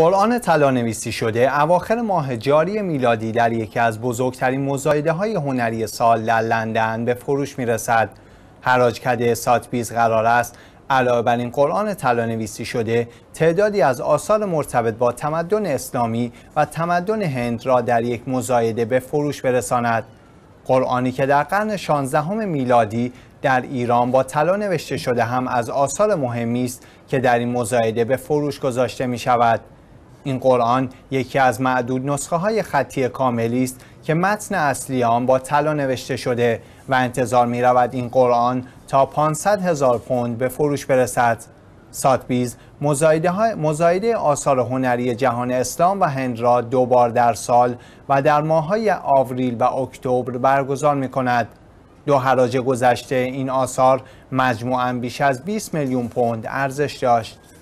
قرآن نویسی شده اواخر ماه جاری میلادی در یکی از بزرگترین مزایده های هنری سال در لندن به فروش میرسد حراج سات ساتبیز قرار است علاوه بر این قرآن نویسی شده تعدادی از آثار مرتبط با تمدن اسلامی و تمدن هند را در یک مزایده به فروش برساند قرآنی که در قرن 16 میلادی در ایران با طلا نوشته شده هم از آثار مهمی است که در این مزایده به فروش گذاشته می شود این قرآن یکی از معدود نسخه های خطی کاملی است که متن اصلی آن با طلا نوشته شده و انتظار می رود این قرآن تا 500 هزار پوند به فروش برسد. ساتبیز مزایده, های مزایده آثار هنری جهان اسلام و هند را دو بار در سال و در های آوریل و اکتبر برگزار می کند. دو حراج گذشته این آثار مجموعاً بیش از 20 میلیون پوند ارزش داشت.